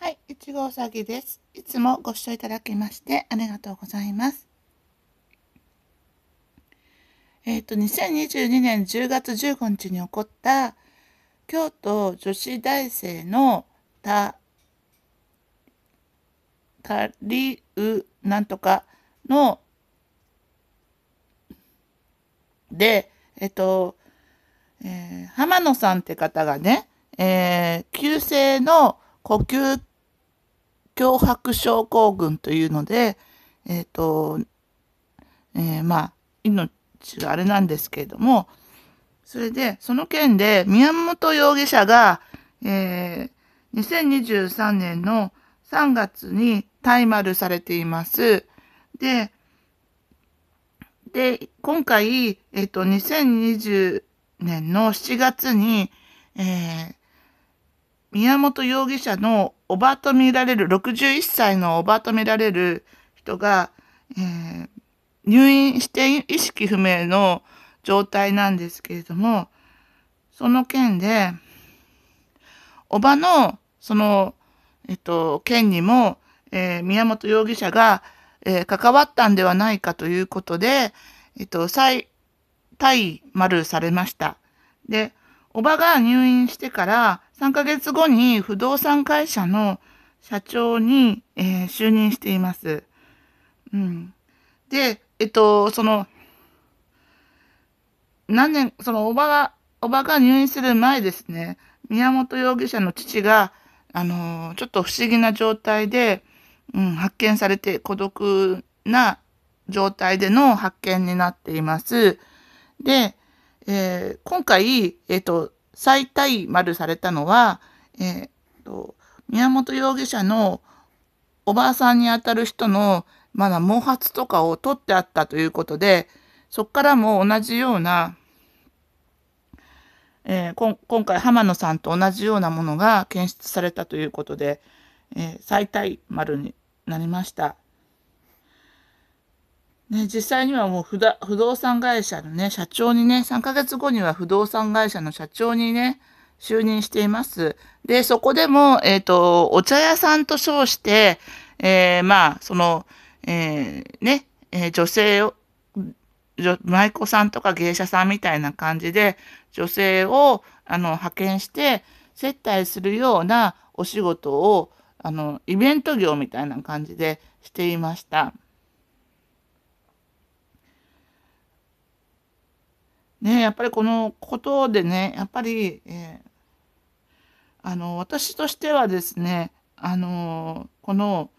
はい、いちごうさぎです。いつもご視聴いただきましてありがとうございます。えっ、ー、と、2022年10月15日に起こった京都女子大生のた、たりうなんとかので、えっ、ー、と、えー、浜野さんって方がね、えー、急性の呼吸脅迫症候群というので、えっ、ー、と、えー、まあ、命があれなんですけれども、それで、その件で宮本容疑者が、えー、2023年の3月に大丸されています。で、で、今回、えっ、ー、と、2020年の7月に、えー、宮本容疑者のおばと見られる、61歳のおばと見られる人が、えー、入院して意識不明の状態なんですけれども、その件で、おばの、その、えっと、件にも、えー、宮本容疑者が、えー、関わったんではないかということで、えっと、再、対丸されました。で、おばが入院してから、3ヶ月後に不動産会社の社長に、えー、就任しています。うん。で、えっと、その、何年、その、おばが、おばが入院する前ですね、宮本容疑者の父が、あの、ちょっと不思議な状態で、うん、発見されて孤独な状態での発見になっています。で、えー、今回、えっ、と、再逮丸されたのは、えー、と宮本容疑者のおばあさんにあたる人のまだ毛髪とかを取ってあったということで、そこからも同じような、えー、今回浜野さんと同じようなものが検出されたということで、えー、再逮丸になりました。ね、実際にはもう不だ不動産会社のね、社長にね、3ヶ月後には不動産会社の社長にね、就任しています。で、そこでも、えっ、ー、と、お茶屋さんと称して、えー、まあ、その、えー、ね、えー、女性を、舞妓さんとか芸者さんみたいな感じで、女性を、あの、派遣して、接待するようなお仕事を、あの、イベント業みたいな感じでしていました。ね、やっぱりこのことでね、やっぱり、えー、あの、私としてはですね、あの、この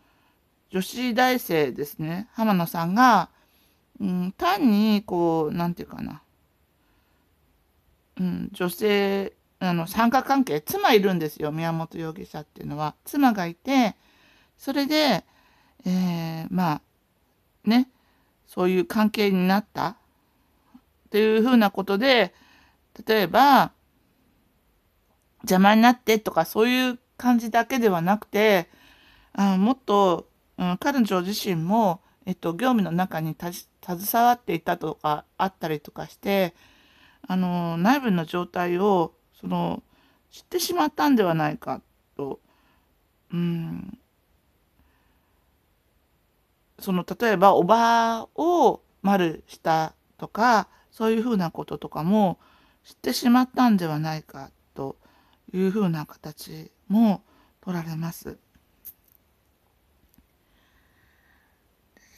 女子大生ですね、浜野さんが、うん、単に、こう、なんていうかな、うん、女性、あの、三角関係、妻いるんですよ、宮本容疑者っていうのは。妻がいて、それで、えー、まあ、ね、そういう関係になったっていうふうなことで、例えば、邪魔になってとかそういう感じだけではなくて、あもっと、うん、彼女自身も、えっと、業務の中に携わっていたとかあったりとかして、あの、内部の状態を、その、知ってしまったんではないかと、うん、その例えばおばを丸したとかそういうふうなこととかも知ってしまったんではないかというふうな形も取られます。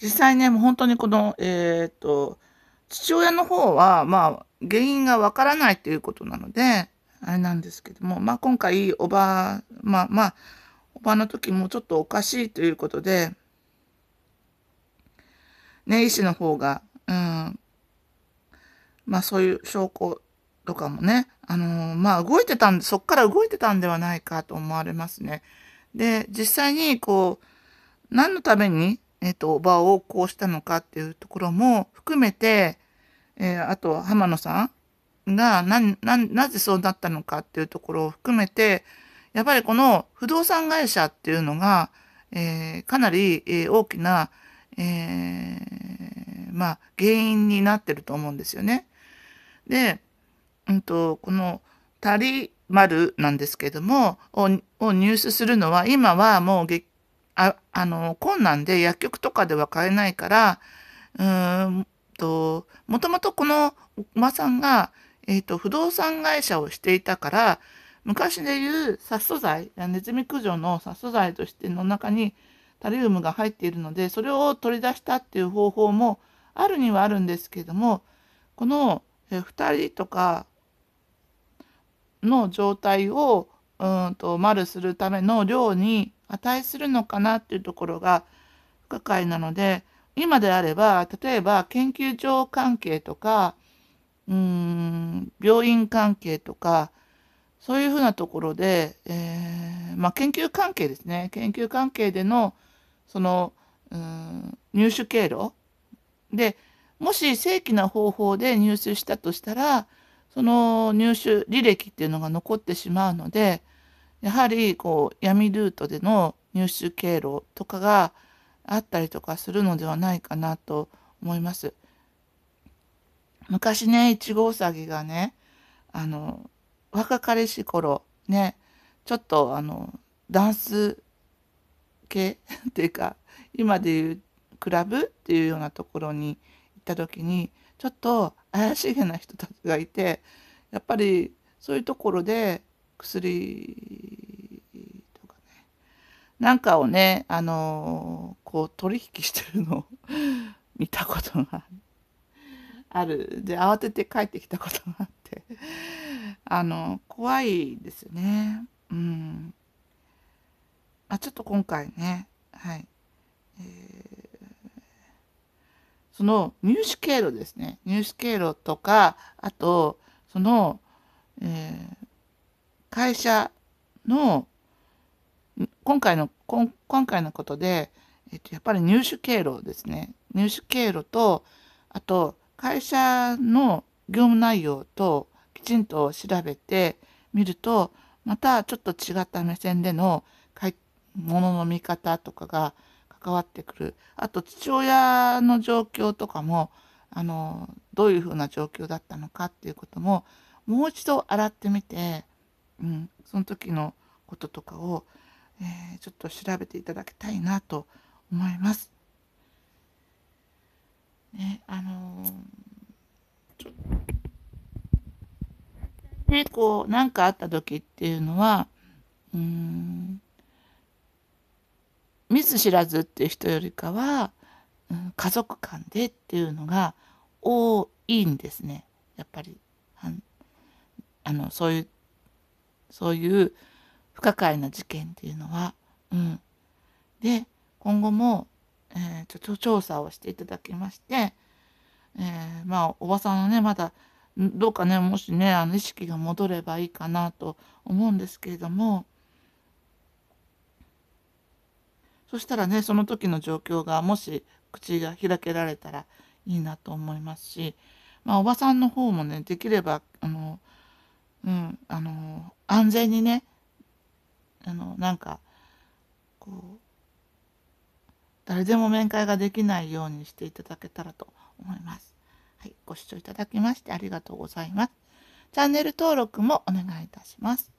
実際ね、もう本当にこの、えー、っと、父親の方は、まあ、原因がわからないということなので、あれなんですけども、まあ今回、おば、まあまあ、おばの時もちょっとおかしいということで、ね、医師の方が、うん、まあそういう証拠とかもね、あのー、まあ動いてたんで、そっから動いてたんではないかと思われますね。で、実際にこう、何のために、えっ、ー、と、場をこうしたのかっていうところも含めて、えー、あと浜野さんがな、な、なぜそうなったのかっていうところを含めて、やっぱりこの不動産会社っていうのが、えー、かなり、えー、大きな、えー、まあ、原因になってると思うんですよね。で、うんと、この「たりまる」なんですけどもを入手するのは今はもうああの困難で薬局とかでは買えないからうんともともとこのお馬さんが、えーと、と不動産会社をしていたから昔でいう殺素剤ネズミ駆除の殺素剤としての中にタリウムが入っているのでそれを取り出したっていう方法もあるにはあるんですけどもこの2人とかの状態をうんと丸するための量に値するのかなっていうところが不可解なので今であれば例えば研究所関係とかうん病院関係とかそういうふうなところで、えー、まあ、研究関係ですね研究関係でのそのうん入手経路でもし正規な方法で入手したとしたら、その入手履歴っていうのが残ってしまうので、やはりこう闇ルートでの入手経路とかがあったりとかするのではないかなと思います。昔ね、いちごうさぎがね、あの、若かりし頃、ね、ちょっとあの、ダンス系っていうか、今でいうクラブっていうようなところにた時にちょっと怪しげな人たちがいてやっぱりそういうところで薬とかねなんかをねあのー、こう取引してるのを 見たことがあるで慌てて帰ってきたことがあってあの怖いですよねうんあちょっと今回ねはい、えーその入手経路ですね。入手経路とか、あと、その、えー、会社の、今回の、今回のことで、えっと、やっぱり入手経路ですね。入手経路と、あと、会社の業務内容ときちんと調べてみると、またちょっと違った目線でのものの見方とかが関わってくる。あと、父親の状況とかも、あの、どういうふうな状況だったのかっていうことも、もう一度洗ってみて、うん、その時のこととかを、えー、ちょっと調べていただきたいなと思います。ね、あのー、ね、こう、何かあった時っていうのは、うん、見ず知らずっていう人よりかは、うん、家族間でっていうのが多いんですね。やっぱり、あの、そういう、そういう不可解な事件っていうのは、うん。で、今後も、えー、ちょっと調査をしていただきまして、えー、まあ、おばさんのね、まだ、どうかね、もしね、あの意識が戻ればいいかなと思うんですけれども、そしたらね、その時の状況がもし口が開けられたらいいなと思いますし、まあ、おばさんの方もね、できれば、あの、うん、あの、安全にね、あの、なんか、こう、誰でも面会ができないようにしていただけたらと思います。はい、ご視聴いただきましてありがとうございます。チャンネル登録もお願いいたします。